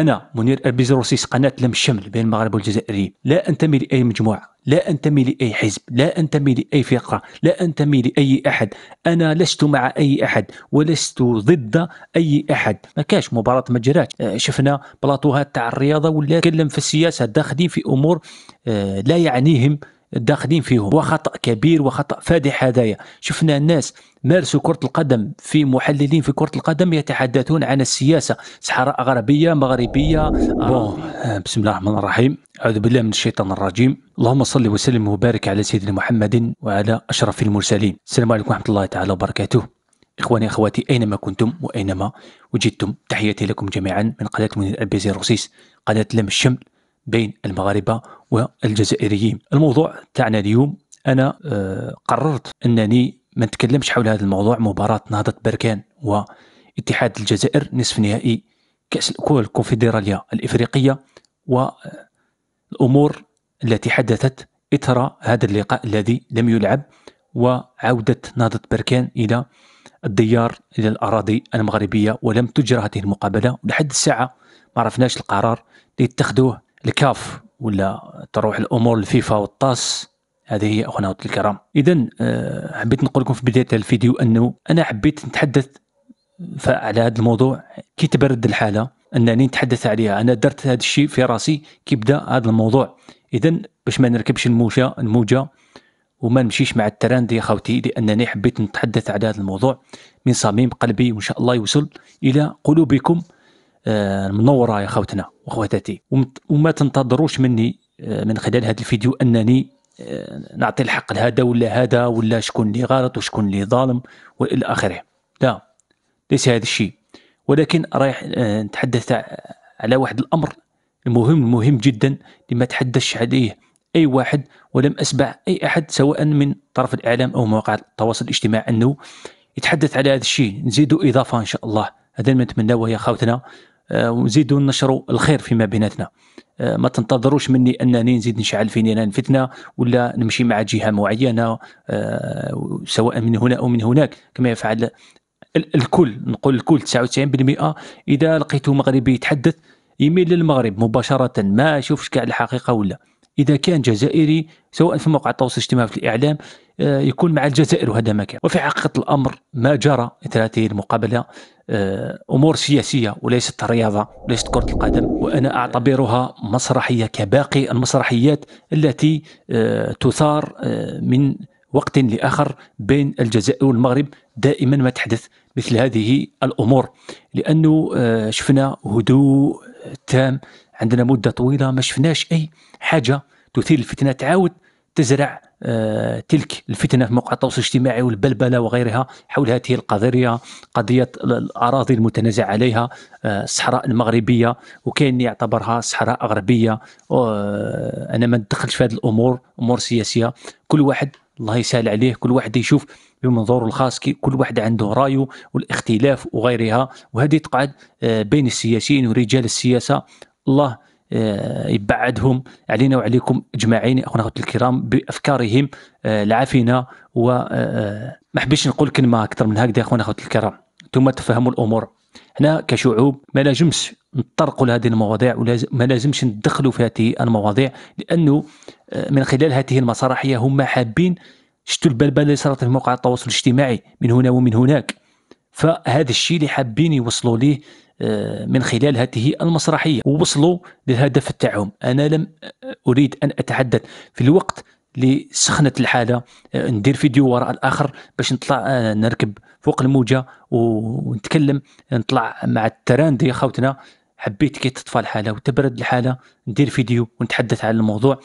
أنا منير أبيزروسيس قناة لم الشمل بين المغرب والجزائريين لا أنتمي لأي مجموعة لا أنتمي لأي حزب لا أنتمي لأي فرقة لا أنتمي لأي أحد أنا لست مع أي أحد ولست ضد أي أحد ما كاش مباراة ما آه، شفنا بلاطوهات تاع الرياضة ولا تكلم في السياسة داخلين في أمور آه، لا يعنيهم داخلين فيهم وخطا كبير وخطا فادح هذايا شفنا الناس مارسوا كرة القدم في محللين في كرة القدم يتحدثون عن السياسة صحراء غربية مغربية بون آه. بسم الله الرحمن الرحيم أعوذ بالله من الشيطان الرجيم اللهم صل وسلم وبارك على سيدنا محمد وعلى أشرف المرسلين السلام عليكم ورحمة الله تعالى وبركاته إخواني أخواتي أينما كنتم وأينما وجدتم تحياتي لكم جميعا من قناة منير البيزي الرصيص قناة لم الشمل بين المغاربه والجزائريين الموضوع تاعنا اليوم انا آه، قررت انني ما نتكلمش حول هذا الموضوع مباراه نهضه بركان واتحاد الجزائر نصف نهائي كاس الكونفدراليه الافريقيه والامور آه، التي حدثت اثر هذا اللقاء الذي لم يلعب وعوده نهضه بركان الى الديار الى الاراضي المغربيه ولم تجرى هذه المقابله ولحد الساعه ما عرفناش القرار اللي اتخذوه الكاف ولا تروح الامور الفيفا والطاس هذه هي اخونا الكرام اذا آه، حبيت نقول لكم في بدايه الفيديو انه انا حبيت نتحدث على هذا الموضوع كي تبرد الحاله انني نتحدث عليها انا درت هذا الشيء في راسي كي بدا هذا الموضوع اذا باش ما نركبش الموجه الموجه وما نمشيش مع الترند يا خوتي لانني حبيت نتحدث على هذا الموضوع من صميم قلبي وان شاء الله يوصل الى قلوبكم آه، منوره يا خوتنا وخواتاتي وما تنتظروش مني آه، من خلال هذا الفيديو انني آه، نعطي الحق لهذا ولا هذا ولا شكون اللي غلط وشكون اللي ظالم والى اخره لا ليس هذا الشيء ولكن رايح نتحدث على واحد الامر المهم المهم جدا لما تحدثش عليه اي واحد ولم اسمع اي احد سواء من طرف الاعلام او مواقع التواصل الاجتماعي انه يتحدث على هذا الشيء نزيدوا اضافه ان شاء الله هذا ما نتمناه يا خوتنا آه، ونزيدوا نشروا الخير فيما بيناتنا آه، ما تنتظروش مني انني نزيد نشعل في نيران فتنه ولا نمشي مع جهه معينه آه، سواء من هنا او من هناك كما يفعل الكل نقول الكل 99% اذا لقيته مغربي يتحدث يميل للمغرب مباشره ما يشوفش كاع الحقيقه ولا اذا كان جزائري سواء في موقع التواصل الاجتماعي في الاعلام يكون مع الجزائر وهذا ما كان وفي حقيقه الامر ما جرى مثل هذه المقابله آه، امور سياسيه وليست رياضه وليست كره القدم وانا اعتبرها مسرحيه كباقي المسرحيات التي آه، تثار آه، من وقت لاخر بين الجزائر والمغرب دائما ما تحدث مثل هذه الامور لانه شفنا هدوء تام عندنا مده طويله ما شفناش اي حاجه تثير الفتنه تعاود تزرع آه، تلك الفتنه في مواقع التواصل الاجتماعي والبلبله وغيرها حول هذه القضيه قضيه الاراضي المتنازع عليها الصحراء آه، المغربيه وكاين يعتبرها صحراء غربيه آه، انا ما ندخلش في هذه الامور امور سياسيه كل واحد الله يسهل عليه كل واحد يشوف بمنظوره الخاص كل واحد عنده رايه والاختلاف وغيرها وهذه تقعد بين السياسيين ورجال السياسه الله آه، يبعدهم علينا وعليكم اجمعين اخونا اخوتي الكرام بافكارهم العفنه آه، آه، وما حبيتش نقول كلمه اكثر من هكذا اخونا اخوتي الكرام ثم تفهموا الامور احنا كشعوب ما لازمش نطرقوا لهذه المواضيع ما لازمش ندخلوا في هذه المواضيع لانه من خلال هذه المسرحيه هم حابين شتوا البلبله اللي صارت في مواقع التواصل الاجتماعي من هنا ومن هناك فهذا الشيء اللي حابين يوصلوا ليه آه، من خلال هذه المسرحيه ووصلوا للهدف تاعهم انا لم آه، اريد ان اتحدث في الوقت لسخنه الحاله آه، ندير فيديو وراء الاخر باش نطلع نركب فوق الموجه ونتكلم نطلع مع التراند يا خوتنا حبيت كي تطفى الحاله وتبرد الحاله ندير فيديو ونتحدث عن الموضوع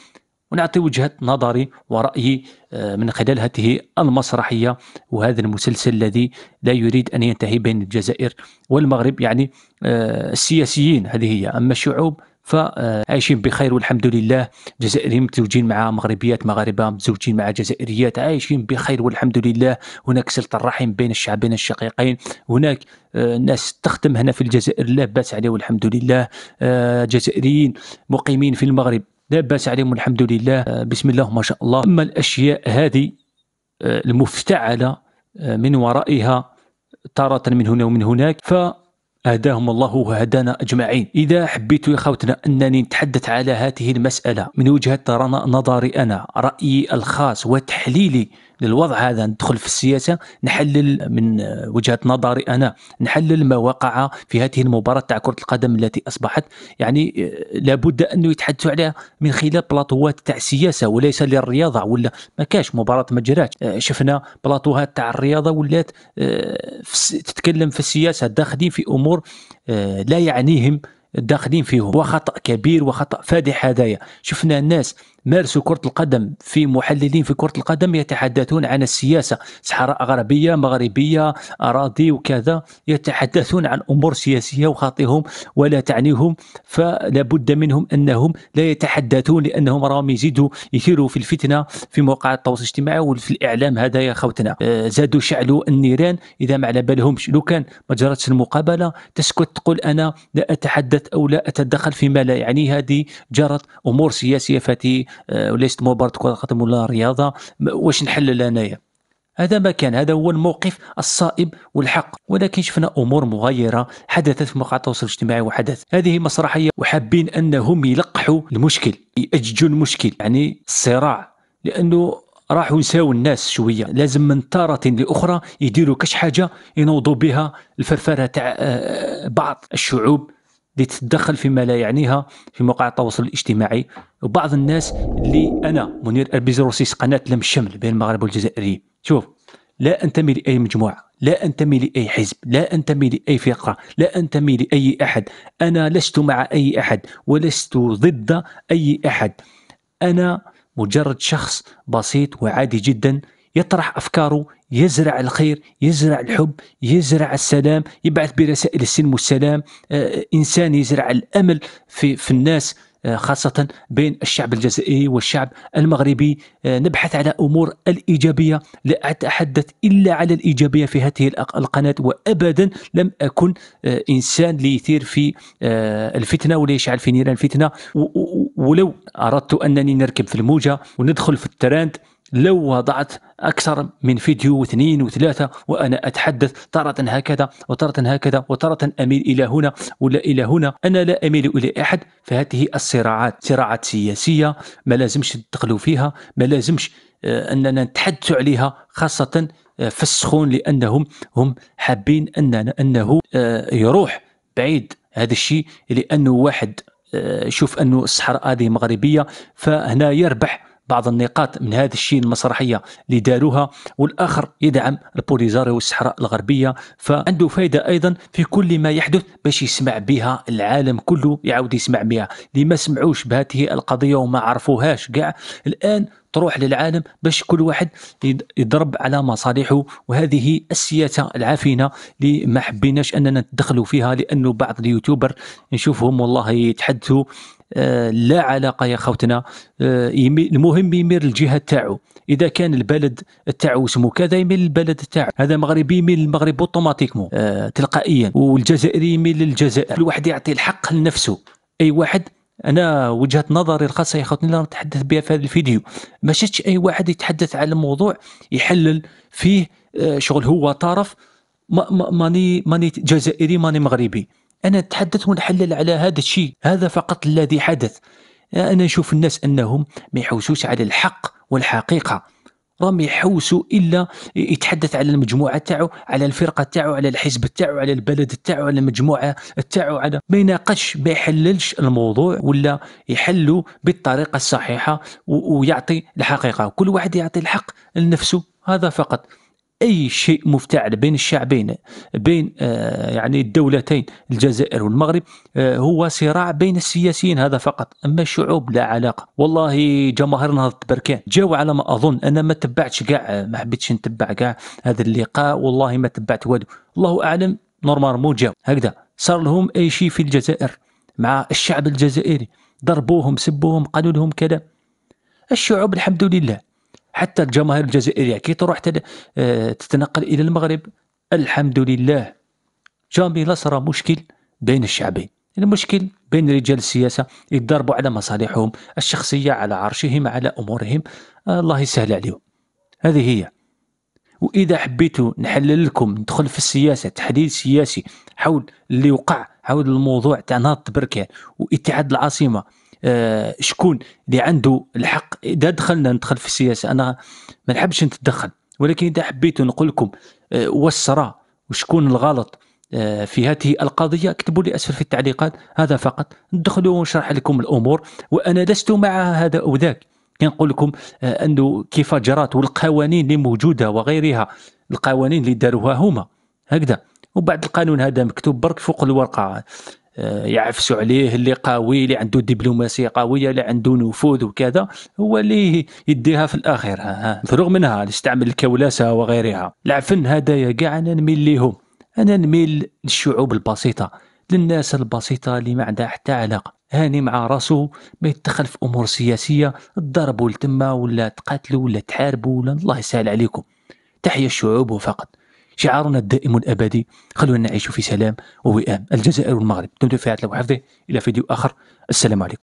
ونعطي وجهة نظري ورأيي آه، من خلال هذه المسرحية وهذا المسلسل الذي لا يريد أن ينتهي بين الجزائر والمغرب يعني آه، السياسيين هذه هي أما الشعوب فعايشين بخير والحمد لله جزائريين متزوجين مع مغربيات مغاربة متزوجين مع جزائريات عايشين بخير والحمد لله هناك صلة الرحم بين الشعبين الشقيقين هناك آه، ناس تخدم هنا في الجزائر لا باس عليه والحمد لله جزائريين مقيمين في المغرب لا باس عليهم الحمد لله آه، بسم الله ما شاء الله اما الاشياء هذه آه، المفتعله آه، من ورائها تارة من هنا ومن هناك فهداهم الله وهدانا أجمعين إذا حبيت يا خوتنا أنني نتحدث على هذه المسألة من وجهة نظري أنا رأيي الخاص وتحليلي للوضع هذا ندخل في السياسه نحلل من وجهه نظري انا نحلل ما وقع في هذه المباراه تاع كره القدم التي اصبحت يعني آه، لابد انه يتحدثوا عليها من خلال بلاطوات تاع السياسه وليس للرياضه ولا ما كاش مباراه ما جراتش آه، شفنا بلاطوات تاع الرياضه ولات آه، تتكلم في السياسه داخلين في امور لا يعنيهم داخلين فيهم وخطا كبير وخطا فادح هذايا شفنا الناس مارسوا كرة القدم في محللين في كرة القدم يتحدثون عن السياسة صحراء غربية مغربية أراضي وكذا يتحدثون عن أمور سياسية وخاطئهم ولا تعنيهم فلا بد منهم أنهم لا يتحدثون لأنهم راهم يزيدوا يثيروا في الفتنة في مواقع التواصل الاجتماعي وفي الإعلام هذا يا خوتنا أه، زادوا شعلوا النيران إذا ما على بالهمش لو كان ما جرتش المقابلة تسكت تقول أنا لا أتحدث أو لا أتدخل فيما لا يعني هذه جرت أمور سياسية فتي وليست آه، مباراه كره قدم ولا رياضه واش نحلل انايا هذا ما كان هذا هو الموقف الصائب والحق ولكن شفنا امور مغايره حدثت في مواقع التواصل الاجتماعي وحدث هذه مسرحيه وحابين انهم يلقحوا المشكل ياججوا المشكل يعني الصراع لانه راحوا يساو الناس شويه لازم من تاره لاخرى يديروا كش حاجه ينوضوا بها الفرفره تاع آه، آه، بعض الشعوب اللي تتدخل فيما لا يعنيها في مواقع التواصل الاجتماعي وبعض الناس اللي انا منير البيزروسيس قناه لم الشمل بين المغرب والجزائريين شوف لا انتمي لاي مجموعه لا انتمي لاي حزب لا انتمي لاي فرقه لا انتمي لاي احد انا لست مع اي احد ولست ضد اي احد انا مجرد شخص بسيط وعادي جدا يطرح أفكاره يزرع الخير يزرع الحب يزرع السلام يبعث برسائل السلم والسلام آه، إنسان يزرع الأمل في, في الناس آه، خاصة بين الشعب الجزائري والشعب المغربي آه، نبحث على أمور الإيجابية لا أتحدث إلا على الإيجابية في هذه القناة وأبدا لم أكن إنسان ليثير في الفتنة ولا يشعل في نيران الفتنة ولو أردت أنني نركب في الموجة وندخل في الترند لو وضعت أكثر من فيديو واثنين وثلاثة وأنا أتحدث تارة هكذا وتارة هكذا وتارة أميل إلى هنا ولا إلى هنا أنا لا أميل إلى أحد فهذه الصراعات صراعات سياسية ما لازمش تدخلوا فيها ما لازمش آه، أننا نتحدث عليها خاصة آه، في السخون لأنهم هم حابين أننا أنه آه، يروح بعيد هذا الشيء لأنه واحد شوف أنه الصحراء هذه مغربية فهنا يربح بعض النقاط من هذا الشيء المسرحيه اللي داروها والاخر يدعم البوليزاريو والصحراء الغربيه فعنده فائده ايضا في كل ما يحدث باش يسمع بها العالم كله يعاود يسمع بها اللي ما سمعوش بهذه القضيه وما عرفوهاش كاع الان تروح للعالم باش كل واحد يضرب على مصالحه وهذه السياسه العفنه اللي ما حبيناش اننا ندخلوا فيها لانه بعض اليوتيوبر نشوفهم والله يتحدثوا آه، لا علاقه يا خوتنا آه، المهم يمير الجهه تاعو اذا كان البلد تاعو اسمه كذا يميل للبلد تاعو هذا مغربي يميل للمغرب اوتوماتيكمون آه، تلقائيا والجزائري يميل للجزائر واحد يعطي الحق لنفسه اي واحد انا وجهه نظري الخاصه يا خوتنا اللي نتحدث بها في هذا الفيديو ما شفتش اي واحد يتحدث على موضوع يحلل فيه شغل هو طرف ماني ماني جزائري ماني مغربي أنا أتحدث ونحلل على هذا الشيء هذا فقط الذي حدث أنا نشوف الناس أنهم ما يحوسوش على الحق والحقيقة راهم يحوسوا إلا يتحدث على المجموعة تاعو على الفرقة تاعو على الحزب تاعو على البلد تاعو على المجموعة تاعو على ما يناقش ما يحللش الموضوع ولا يحلو بالطريقة الصحيحة ويعطي الحقيقة كل واحد يعطي الحق لنفسه هذا فقط اي شيء مفتعل بين الشعبين بين آه، يعني الدولتين الجزائر والمغرب آه، هو صراع بين السياسيين هذا فقط اما الشعوب لا علاقه والله جماهير نهضه بركان جاوا على ما اظن انا ما تبعتش كاع آه، ما حبيتش نتبع كاع هذا اللقاء والله ما تبعت والو الله اعلم مو جاو هكذا صار لهم اي شيء في الجزائر مع الشعب الجزائري ضربوهم سبوهم قالوا لهم كذا الشعوب الحمد لله حتى الجماهير الجزائريه كي تروح آه، تتنقل الى المغرب الحمد لله جامي لا صار مشكل بين الشعبين المشكل يعني بين رجال السياسة يتضاربوا على مصالحهم الشخصية على عرشهم على أمورهم الله يسهل عليهم هذه هي وإذا حبيتوا نحلل لكم ندخل في السياسة تحليل سياسي حول اللي وقع حول الموضوع تاع نهضة بركان واتحاد العاصمة آه، شكون اللي عنده الحق اذا دخلنا ندخل في السياسه انا ما نحبش نتدخل ولكن اذا حبيت نقول لكم آه، واش وشكون الغلط آه، في هذه القضيه اكتبوا لي اسفل في التعليقات هذا فقط ندخلوا ونشرح لكم الامور وانا لست مع هذا او ذاك كنقول لكم انه كيف جرت والقوانين اللي موجوده وغيرها القوانين اللي داروها هما هكذا وبعد القانون هذا مكتوب برك فوق الورقه آه، يعفسوا عليه اللي قوي اللي عنده دبلوماسيه قويه اللي عنده نفوذ وكذا هو اللي يديها في ها. فرغ منها اللي يستعمل الكولاسه وغيرها العفن هدايا كاع انا نميل ليهم انا نميل للشعوب البسيطه للناس البسيطه اللي ما عندها حتى علاقه هاني مع راسو ما يتدخل في امور سياسيه تضربوا لتما ولا تقاتلوا ولا تحاربوا ولا الله يسهل عليكم تحيا الشعوب فقط شعارنا الدائم الأبدي خلونا نعيش في سلام ووئام الجزائر والمغرب دمتم في الله وحفظه إلى فيديو آخر السلام عليكم